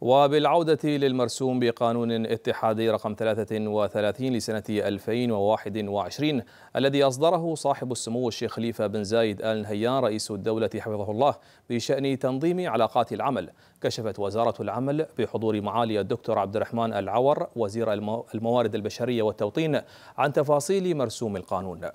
وبالعودة للمرسوم بقانون اتحادي رقم 33 لسنة 2021 الذي أصدره صاحب السمو الشيخ خليفة بن زايد آل نهيان رئيس الدولة حفظه الله بشأن تنظيم علاقات العمل كشفت وزارة العمل بحضور معالي الدكتور عبد الرحمن العور وزير الموارد البشرية والتوطين عن تفاصيل مرسوم القانون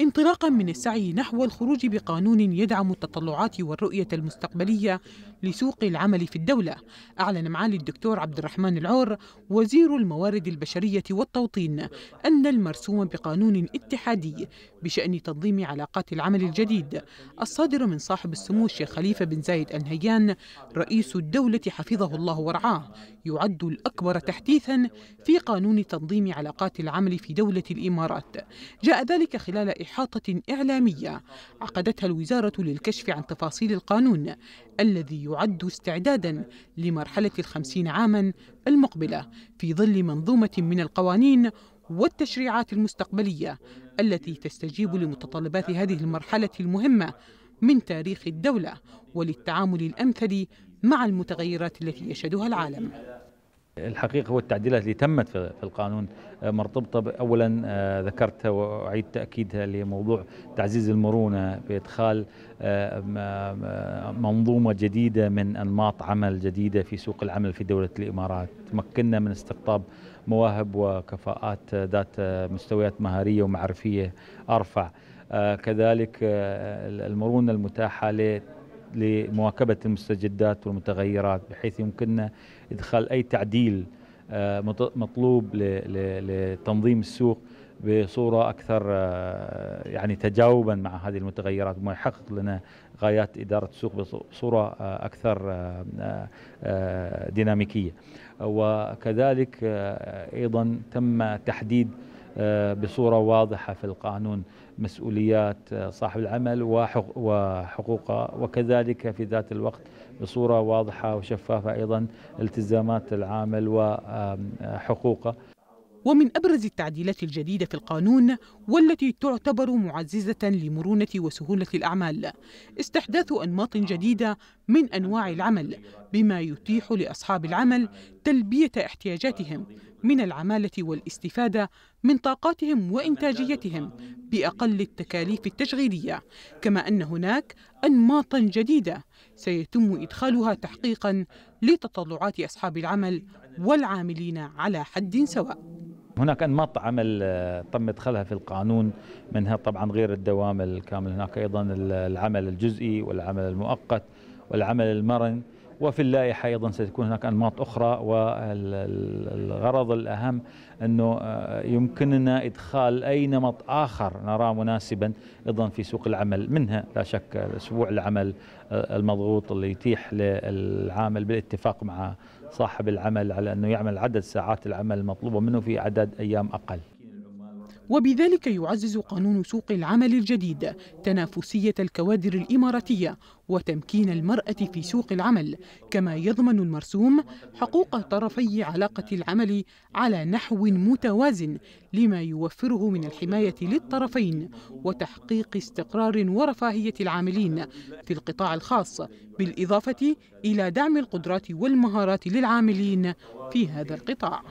انطلاقا من السعي نحو الخروج بقانون يدعم التطلعات والرؤية المستقبلية لسوق العمل في الدولة أعلن معالي الدكتور عبد الرحمن العور وزير الموارد البشرية والتوطين أن المرسوم بقانون اتحادي بشأن تنظيم علاقات العمل الجديد الصادر من صاحب السمو الشيخ خليفة بن زايد الهيان رئيس الدولة حفظه الله ورعاه يعد الأكبر تحديثا في قانون تنظيم علاقات العمل في دولة الإمارات جاء ذلك خلال إحاطة إعلامية عقدتها الوزارة للكشف عن تفاصيل القانون الذي يعد استعدادا لمرحلة الخمسين عاما المقبلة في ظل منظومة من القوانين والتشريعات المستقبلية التي تستجيب لمتطلبات هذه المرحلة المهمة من تاريخ الدولة وللتعامل الأمثل مع المتغيرات التي يشهدها العالم الحقيقة هو التعديلات اللي تمت في القانون آه، مرتبطة أولا آه، ذكرتها وأعيد تأكيدها لموضوع تعزيز المرونة بإدخال آه، منظومة جديدة من أنماط عمل جديدة في سوق العمل في دولة الإمارات تمكننا من استقطاب مواهب وكفاءات ذات مستويات مهارية ومعرفية أرفع كذلك المرونة المتاحة لمواكبة المستجدات والمتغيرات بحيث يمكننا إدخال أي تعديل آه، مطلوب لتنظيم السوق بصورة أكثر آه، يعني تجاوبا مع هذه المتغيرات وما يحقق لنا غايات إدارة السوق بصورة آه، أكثر ديناميكية وكذلك أيضا تم تحديد آه، بصورة واضحة في القانون مسؤوليات آه، صاحب العمل وحقوقه وكذلك في ذات الوقت بصورة واضحة وشفافة أيضا التزامات العامل وحقوقه ومن أبرز التعديلات الجديدة في القانون والتي تعتبر معززة لمرونة وسهولة الأعمال استحداث أنماط جديدة من أنواع العمل بما يتيح لأصحاب العمل تلبية احتياجاتهم من العمالة والاستفادة من طاقاتهم وإنتاجيتهم بأقل التكاليف التشغيلية كما أن هناك أنماطا جديدة سيتم إدخالها تحقيقا لتطلعات أصحاب العمل والعاملين على حد سواء هناك انماط عمل آه، تم ادخالها في القانون منها طبعا غير الدوام الكامل هناك ايضا العمل الجزئي والعمل المؤقت والعمل المرن وفي اللائحة أيضا ستكون هناك أنماط أخرى والغرض الأهم أنه آه، يمكننا إدخال أي نمط آخر نراه مناسبا أيضا في سوق العمل منها لا شك أسبوع العمل آه، المضغوط اللي يتيح للعامل بالاتفاق مع صاحب العمل على أنه يعمل عدد ساعات العمل المطلوبة منه في عدد أيام أقل وبذلك يعزز قانون سوق العمل الجديد تنافسية الكوادر الإماراتية وتمكين المرأة في سوق العمل كما يضمن المرسوم حقوق طرفي علاقة العمل على نحو متوازن لما يوفره من الحماية للطرفين وتحقيق استقرار ورفاهية العاملين في القطاع الخاص بالإضافة إلى دعم القدرات والمهارات للعاملين في هذا القطاع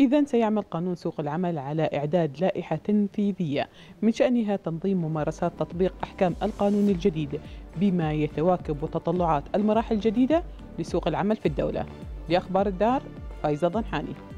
إذا سيعمل قانون سوق العمل على إعداد لائحة تنفيذية من شأنها تنظيم ممارسات تطبيق أحكام القانون الجديد بما يتواكب تطلعات المراحل الجديدة لسوق العمل في الدولة لأخبار الدار فايزة ضنحاني